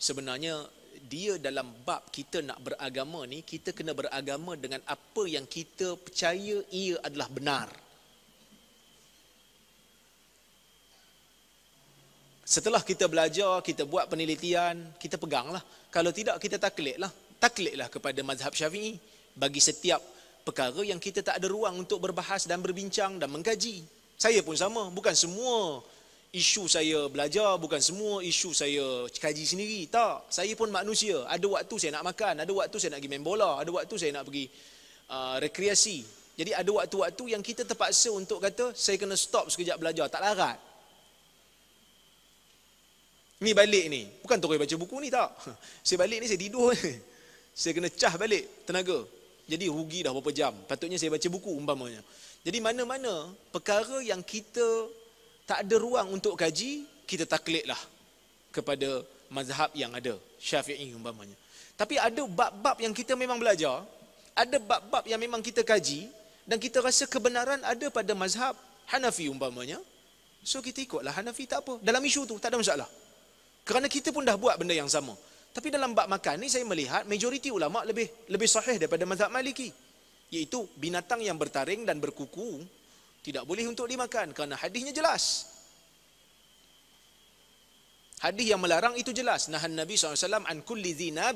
sebenarnya dia dalam bab kita nak beragama ni kita kena beragama dengan apa yang kita percaya ia adalah benar setelah kita belajar kita buat penelitian kita peganglah kalau tidak kita takliklah takliklah kepada mazhab syafi'i bagi setiap perkara yang kita tak ada ruang untuk berbahas dan berbincang dan mengkaji saya pun sama bukan semua isu saya belajar bukan semua isu saya kaji sendiri tak saya pun manusia ada waktu saya nak makan ada waktu saya nak pergi main bola ada waktu saya nak pergi uh, rekreasi jadi ada waktu-waktu yang kita terpaksa untuk kata saya kena stop sekejap belajar tak larat ni balik ni bukan terus baca buku ni tak saya balik ni saya tidur ni. saya kena cah balik tenaga jadi rugi dah berapa jam patutnya saya baca buku umpamanya jadi mana-mana perkara yang kita tak ada ruang untuk kaji, kita takliklah kepada mazhab yang ada, syafi'i umpamanya. Tapi ada bab-bab yang kita memang belajar, ada bab-bab yang memang kita kaji, dan kita rasa kebenaran ada pada mazhab Hanafi umpamanya. So kita ikutlah Hanafi tak apa. Dalam isu tu tak ada masalah. Kerana kita pun dah buat benda yang sama. Tapi dalam bab makan ni saya melihat majoriti ulama lebih lebih sahih daripada mazhab Maliki. Iaitu binatang yang bertaring dan berkuku tidak boleh untuk dimakan kerana hadisnya jelas. Hadis yang melarang itu jelas. Nahan Nabi SAW an kulli zina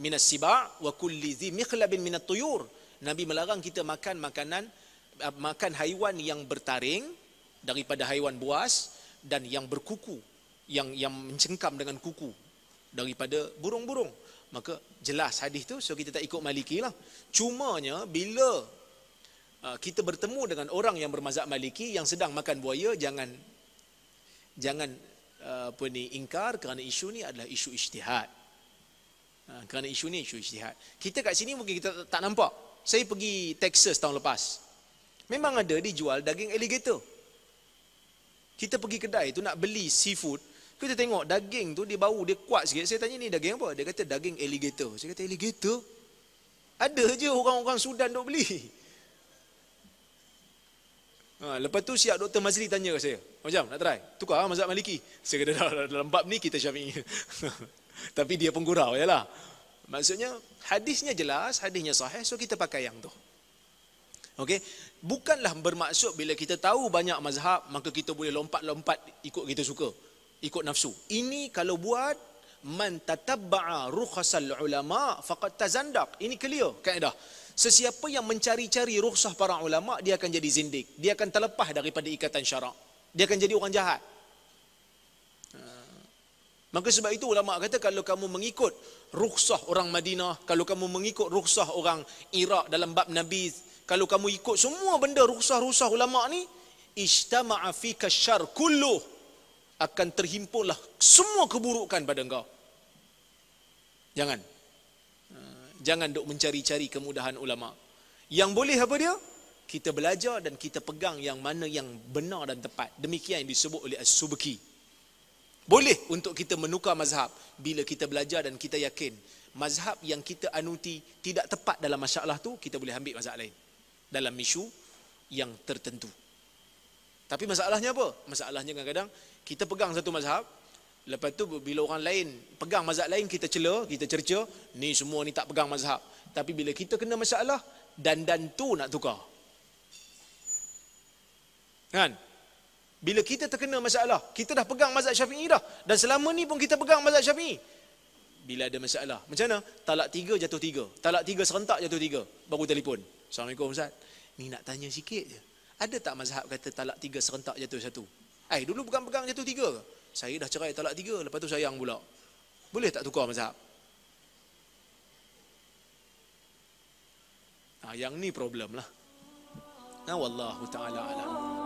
minas siba' wa kulli zi mikhlabin minat tuyur. Nabi melarang kita makan makanan eh, makan haiwan yang bertaring daripada haiwan buas dan yang berkuku yang yang mencengkam dengan kuku daripada burung-burung. Maka jelas hadis itu, so kita tak ikut Maliki lah. Cumanya bila Ah, kita bertemu dengan orang yang bermazhab maliki yang sedang makan buaya jangan jangan ah, apa ni ingkar kerana isu ni adalah isu ijtihad ah, kerana isu ni isu ijtihad kita kat sini mungkin kita tak nampak saya pergi Texas tahun lepas memang ada dijual daging alligator kita pergi kedai tu nak beli seafood kita tengok daging tu dia bau dia kuat sikit saya tanya ni daging apa dia kata daging alligator saya kata alligator ada je orang-orang Sudan duk beli Ha, lepas tu siap Dr. Mazli tanya ke saya. Macam oh, nak try? Tukar ha, mazhab maliki. Saya kata dalam bab ni kita syafi'i. Tapi dia penggurau je lah. Maksudnya hadisnya jelas, hadisnya sahih. So kita pakai yang tu. okay bukanlah bermaksud bila kita tahu banyak mazhab maka kita boleh lompat-lompat ikut kita suka, ikut nafsu. Ini kalau buat man tatabba'a rukhasal ulama faqad tazandaq. Ini clear kaedah. Kan Sesiapa yang mencari-cari rukhsah para ulama, dia akan jadi zindik. Dia akan terlepas daripada ikatan syarak. Dia akan jadi orang jahat. Ha. Maka sebab itu ulama kata kalau kamu mengikut rukhsah orang Madinah, kalau kamu mengikut rukhsah orang Iraq dalam bab Nabi, kalau kamu ikut semua benda rukhsah-rukhsah ulama ni, ijtama'a fika syar kulluh akan terhimpunlah semua keburukan pada engkau. Jangan jangan duk mencari-cari kemudahan ulama. Yang boleh apa dia? Kita belajar dan kita pegang yang mana yang benar dan tepat. Demikian yang disebut oleh As-Subki. Boleh untuk kita menukar mazhab bila kita belajar dan kita yakin mazhab yang kita anuti tidak tepat dalam masalah tu kita boleh ambil mazhab lain dalam isu yang tertentu. Tapi masalahnya apa? Masalahnya kadang-kadang kita pegang satu mazhab, Lepas tu bila orang lain pegang mazhab lain kita cela, kita cerca, ni semua ni tak pegang mazhab. Tapi bila kita kena masalah dan dan tu nak tukar. Kan? Bila kita terkena masalah, kita dah pegang mazhab Syafi'i dah dan selama ni pun kita pegang mazhab Syafi'i. Bila ada masalah, macam mana? Talak tiga jatuh tiga. Talak tiga serentak jatuh tiga. Baru telefon. Assalamualaikum Ustaz. Ni nak tanya sikit je. Ada tak mazhab kata talak tiga serentak jatuh satu? Eh, dulu bukan pegang jatuh tiga ke? saya dah cerai talak tiga, lepas tu sayang pula. Boleh tak tukar mazhab? Nah, yang ni problem lah. Nah, wallahu ta'ala alam.